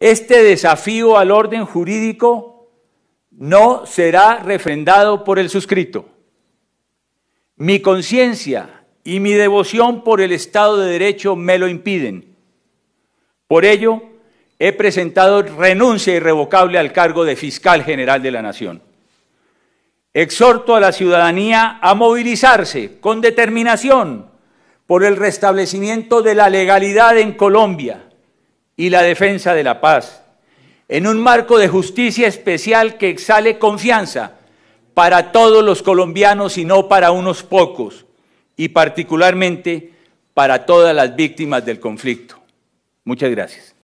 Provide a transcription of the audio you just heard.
Este desafío al orden jurídico no será refrendado por el suscrito. Mi conciencia y mi devoción por el Estado de Derecho me lo impiden. Por ello, he presentado renuncia irrevocable al cargo de fiscal general de la Nación. Exhorto a la ciudadanía a movilizarse con determinación por el restablecimiento de la legalidad en Colombia y la defensa de la paz, en un marco de justicia especial que exhale confianza para todos los colombianos y no para unos pocos, y particularmente para todas las víctimas del conflicto. Muchas gracias.